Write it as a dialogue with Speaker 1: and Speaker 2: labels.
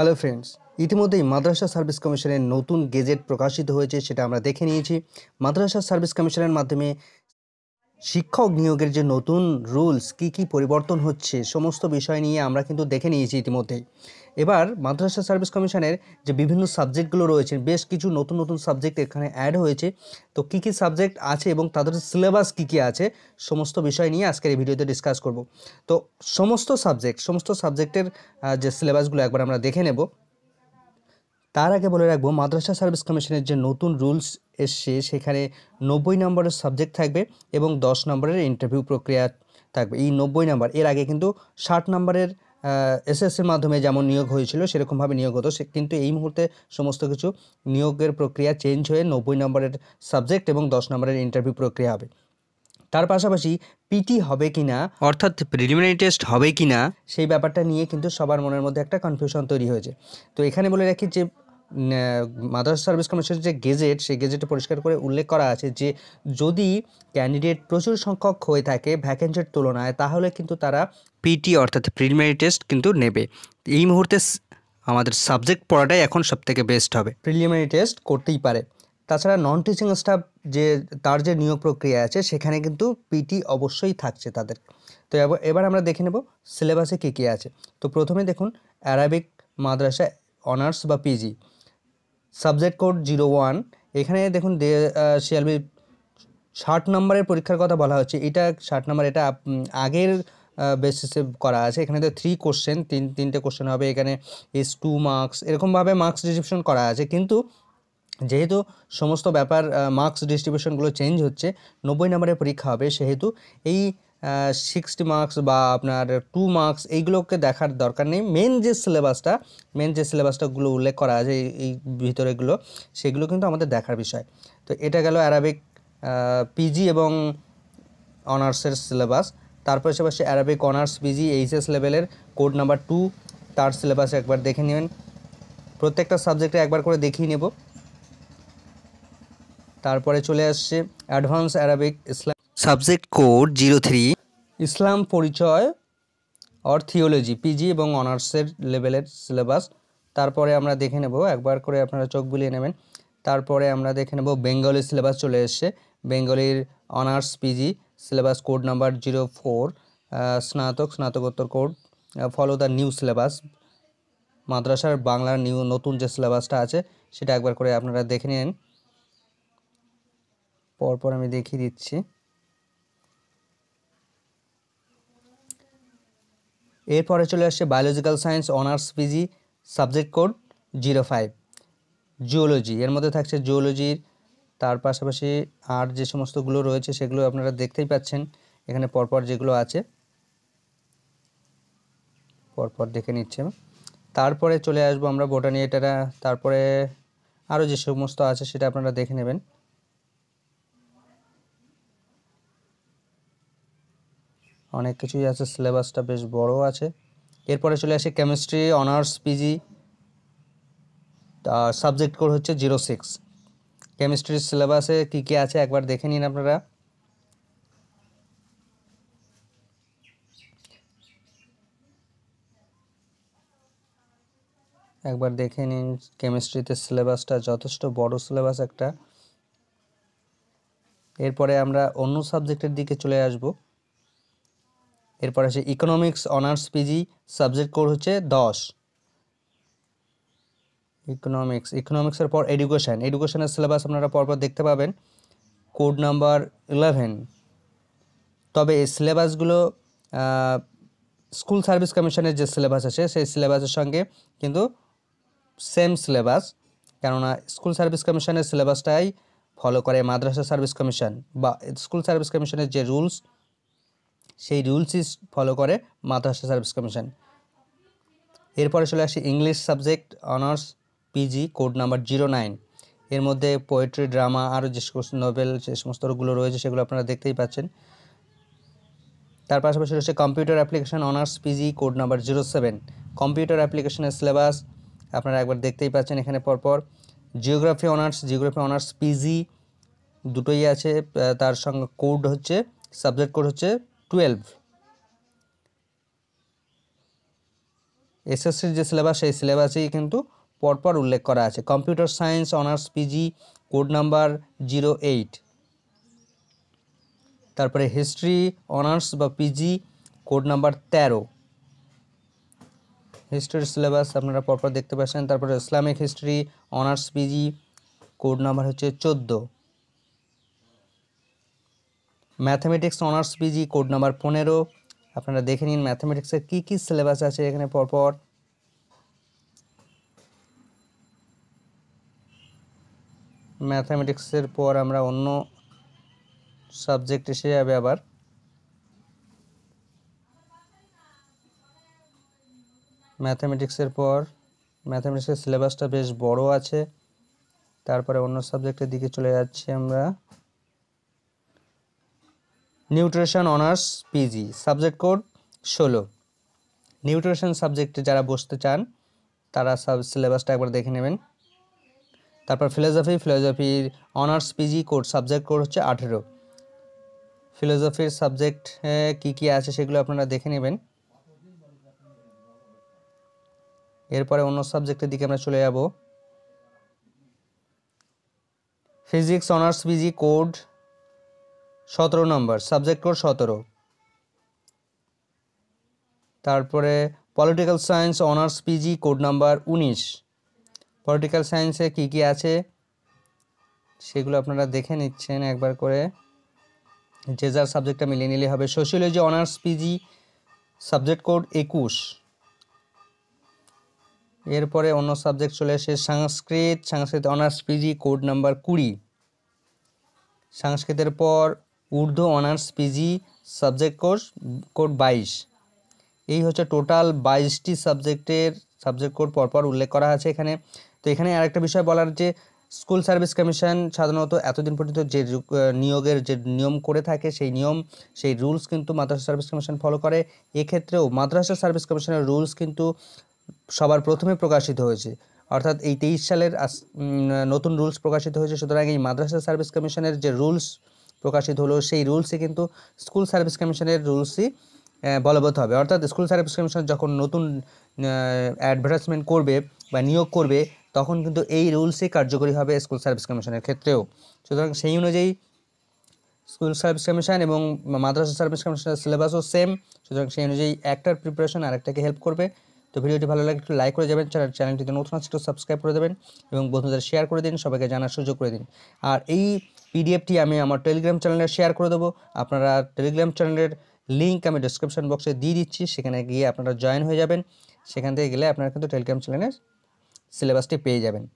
Speaker 1: hello friends ইতিমধ্যেই মাদ্রাসা service কমিশনের নতুন গেজেট প্রকাশিত হয়েছে সেটা আমরা দেখে নিয়েছি মাদ্রাসা সার্ভিস কমিশনের মাধ্যমে শিক্ষক নিয়োগের যে নতুন রুলস কি কি পরিবর্তন হচ্ছে সমস্ত বিষয় নিয়ে আমরা কিন্তু দেখে নিয়েছি ইতিমধ্যেই এবার মাদ্রাসা সার্ভিস কমিশনের যে বিভিন্ন সাবজেক্টগুলো রয়েছে বেশ কিছু নতুন নতুন সাবজেক্ট এখানে অ্যাড হয়েছে তো কি কি সাবজেক্ট আছে এবং তাদের সিলেবাস কি কি আছে সমস্ত বিষয় নিয়ে আজকের এই ভিডিওতে ডিসকাস করব তো সমস্ত সাবজেক্ট সমস্ত সাবজেক্টের যে সিলেবাসগুলো একবার আমরা দেখে নেব তার আগে বলে রাখবো মাদ্রাসা সার্ভিস কমিশনের যে নতুন রুলস এসছে সেখানে নব্বই নম্বরের সাবজেক্ট থাকবে এবং দশ নম্বরের ইন্টারভিউ প্রক্রিয়া থাকবে এই নব্বই নম্বর এর আগে কিন্তু ষাট নম্বরের এসের মাধ্যমে যেমন নিয়োগ হয়েছিল সেরকমভাবে নিয়োগ হতো সে কিন্তু এই মুহূর্তে সমস্ত কিছু নিয়োগের প্রক্রিয়া চেঞ্জ হয়ে নব্বই নম্বরের সাবজেক্ট এবং দশ নম্বরের ইন্টারভিউ প্রক্রিয়া হবে তার পাশাপাশি পিটি হবে কি না অর্থাৎ প্রিলিমিনারি টেস্ট হবে কি না সেই ব্যাপারটা নিয়ে কিন্তু সবার মনের মধ্যে একটা কনফিউশন তৈরি হয়েছে তো এখানে বলে রাখি যে মাদ্রাসা সার্ভিস কমিশনের যে গেজেট সেই গেজেটে পরিষ্কার করে উল্লেখ করা আছে যে যদি ক্যান্ডিডেট প্রচুর সংখ্যক হয়ে থাকে ভ্যাকেন্সির তুলনায় তাহলে কিন্তু তারা পিটি অর্থাৎ প্রিলিমিনারি টেস্ট কিন্তু নেবে এই মুহূর্তে আমাদের সাবজেক্ট পড়াটাই এখন সবথেকে বেস্ট হবে প্রিলিমিনারি টেস্ট করতেই পারে তাছাড়া নন টিচিং স্টাফ যে তার যে নিয়োগ প্রক্রিয়া আছে সেখানে কিন্তু পিটি অবশ্যই থাকছে তাদের তো এবার আমরা দেখে নেব সিলেবাসে কী কী আছে তো প্রথমে দেখুন অ্যারাবিক মাদ্রাসা অনার্স বা PG subject code zero one এখানে দেখুন শিয়ালবি ষাট নম্বরের পরীক্ষার কথা বলা হচ্ছে এটা ষাট নম্বর এটা আগের বেসিসে করা আছে এখানে তো থ্রি কোশ্চেন তিন তিনটে কোশ্চেন হবে এখানে এস টু মার্কস এরকমভাবে মার্কস ডিসক্রিপশন করা আছে কিন্তু যেহেতু সমস্ত ব্যাপার মার্কস ডিস্ট্রিবিউশনগুলো চেঞ্জ হচ্ছে নব্বই নম্বরের পরীক্ষা হবে সেহেতু এই সিক্সটি মার্কস বা আপনার টু মার্কস এইগুলোকে দেখার দরকার নেই মেন যে সিলেবাসটা মেন যে সিলেবাসটাগুলো উল্লেখ করা আছে এই ভিতরেগুলো সেগুলো কিন্তু আমাদের দেখার বিষয় তো এটা গেল অ্যারাবিক পিজি এবং অনার্সের সিলেবাস তারপর পাশাপাশি অ্যারাবিক অনার্স পিজি এইচএস লেভেলের কোড নাম্বার টু তার সিলেবাস একবার দেখে নেবেন প্রত্যেকটা সাবজেক্টে একবার করে দেখিয়ে নেব তারপরে চলে আসছে advance Arabic Islam subject code zero three Islam পরিচয় অর থিওলজি পিজি এবং অনার্সের লেভেলের সিলেবাস তারপরে আমরা দেখে নেব একবার করে আপনারা চোখ বুলিয়ে নেবেন তারপরে আমরা দেখে নেব বেঙ্গলি সিলেবাস চলে এসছে বেঙ্গলির honours PG syllabus code number zero four স্নাতক স্নাতকোত্তর code follow the new syllabus মাদ্রাসার বাংলার নিউ নতুন যে সিলেবাসটা আছে সেটা একবার করে আপনারা দেখে নিন পরপর আমি দেখিয়ে দিচ্ছি এরপরে চলে আসছে biological science honours PG subject code zero five zoology এর মধ্যে থাকছে জুওলজির তার পাশাপাশি আর যে সমস্তগুলো রয়েছে সেগুলো আপনারা দেখতেই পাচ্ছেন এখানে পরপর যেগুলো আছে পরপর দেখে নিচ্ছে তারপরে চলে আসবো আমরা বোটানিয়েটারা তারপরে আরও যে সমস্ত আছে সেটা আপনারা দেখে নেবেন অনেক কিছুই আছে সিলেবাসটা বেশ বড় আছে এরপরে চলে আসে কেমিস্ট্রি অনার্স পিজি আর সাবজেক্ট কোড হচ্ছে জিরো সিক্স কেমিস্ট্রির সিলেবাসে কী কী আছে একবার দেখে নিন আপনারা একবার দেখে নিন কেমিস্ট্রিতে সিলেবাসটা যথেষ্ট বড় সিলেবাস একটা এরপরে আমরা অন্য সাবজেক্টের দিকে চলে আসবো এরপর আছে economics honours PG subject code হচ্ছে দশ ইকোনমিক্স ইকোনমিক্সের পর এডুকেশান এডুকেশানের সিলেবাস আপনারা পরপর দেখতে পাবেন কোড নাম্বার ইলেভেন তবে এই সিলেবাসগুলো স্কুল সার্ভিস কমিশনের যে সিলেবাস আছে সেই সিলেবাসের সঙ্গে কিন্তু সেম সিলেবাস কেননা স্কুল সার্ভিস কমিশনের সিলেবাসটাই ফলো করে মাদ্রাসা সার্ভিস কমিশন বা স্কুল সার্ভিস কমিশনের যে রুলস সেই রুলসই ফলো করে মাদ্রাসা সার্ভিস কমিশন এরপরে চলে আসি English subject honours PG code number zero nine এর মধ্যে পোয়েট্রি ড্রামা আরও যে সমস্ত নোবেল যে সমস্তগুলো রয়েছে সেগুলো আপনারা দেখতেই পাচ্ছেন তার পাশাপাশি রয়েছে computer application honours PG code number zero seven computer অ্যাপ্লিকেশানের সিলেবাস আপনারা একবার দেখতেই পাচ্ছেন এখানে পরপর geography honours geography honours PG দুটোই আছে তার সঙ্গে কোড হচ্ছে সাবজেক্ট কোড হচ্ছে টুয়েলভ এসএসসির যে সিলেবাস সেই সিলেবাসেই কিন্তু পরপর উল্লেখ করা আছে computer science honours PG code number zero eight তারপরে হিস্ট্রি অনার্স বা পিজি কোড নাম্বার তেরো হিস্ট্রির সিলেবাস আপনারা পরপর দেখতে পাচ্ছেন তারপরে Islamic history honours PG code number হচ্ছে চোদ্দো mathematics honours PG code number পনেরো আপনারা দেখে নিন ম্যাথামেটিক্সের কী কী সিলেবাস আছে এখানে পরপর ম্যাথামেটিক্সের পর আমরা অন্য সাবজেক্ট এসে যাবে আবার ম্যাথামেটিক্সের পর ম্যাথামেটিক্সের সিলেবাসটা বেশ বড় আছে তারপরে অন্য সাবজেক্টের দিকে চলে যাচ্ছি আমরা nutrition honours PG subject code ষোলো নিউট্রিশন সাবজেক্টে যারা বসতে চান তারা সাব সিলেবাসটা একবার দেখে নেবেন তারপর ফিলোজফি ফিলোজফির honours PG code subject code হচ্ছে আঠেরো ফিলোজফির সাবজেক্ট কি কি আছে সেগুলো আপনারা দেখে নেবেন এরপরে অন্য সাবজেক্টের দিকে আমরা চলে যাব ফিজিক্স অনার্স পিজি কোড সতেরো নম্বর সাবজেক্ট কোড সতেরো তারপরে political science honours PG code number উনিশ পলিটিক্যাল সায়েন্সে কী কী আছে সেগুলো আপনারা দেখে নিচ্ছেন একবার করে যে যার সাবজেক্টটা মিলিয়ে নিলে হবে sociology honours PG subject code একুশ এরপরে অন্য সাবজেক্ট চলে আসে Sanskrit Sanskrit honours PG code number কুড়ি সংস্কৃতের পর Urdu honours PG subject course code বাইশ এই হচ্ছে টোটাল বাইশটি সাবজেক্টের সাবজেক্ট কোড পরপর উল্লেখ করা আছে এখানে তো এখানে আরেকটা বিষয় বলার যে স্কুল সার্ভিস কমিশন সাধারণত এতদিন পর্যন্ত যে নিয়োগের যে নিয়ম করে থাকে সেই নিয়ম সেই রুলস কিন্তু মাদ্রাসা সার্ভিস কমিশন ফলো করে এক্ষেত্রেও মাদ্রাসা সার্ভিস কমিশনের রুলস কিন্তু সবার প্রথমে প্রকাশিত হয়েছে অর্থাৎ এই তেইশ সালের নতুন রুলস প্রকাশিত হয়েছে সুতরাং এই মাদ্রাসা সার্ভিস কমিশনের যে রুলস প্রকাশিত হলো সেই রুলসে কিন্তু স্কুল সার্ভিস কমিশনের রুলসই বলবৎ হবে অর্থাৎ স্কুল সার্ভিস কমিশন যখন নতুন অ্যাডভার্টাইজমেন্ট করবে বা নিয়োগ করবে তখন কিন্তু এই রুলসই কার্যকরী হবে স্কুল সার্ভিস কমিশনের ক্ষেত্রেও সুতরাং সেই অনুযায়ী স্কুল সার্ভিস কমিশন এবং মাদ্রাসা সার্ভিস কমিশনের সিলেবাসও সেম সুতরাং সেই অনুযায়ী একটার প্রিপারেশন আরেকটাকে হেল্প করবে তো ভিডিওটি ভালো লাগে একটু লাইক করে যাবেন চ্যানেলটিতে নতুন আছে একটু সাবস্ক্রাইব করে দেবেন এবং বন্ধুদের শেয়ার করে দিন সবাইকে জানার সুযোগ করে দিন আর এই পিডিএফটি আমি আমার টেলিগ্রাম চ্যানেলে শেয়ার করে দেবো আপনারা টেলিগ্রাম চ্যানেলের লিঙ্ক আমি ডিসক্রিপশান বক্সে দিয়ে দিচ্ছি সেখানে গিয়ে আপনারা জয়েন হয়ে যাবেন সেখান থেকে গেলে আপনারা কিন্তু টেলিগ্রাম চ্যানেলের সিলেবাসটি পেয়ে যাবেন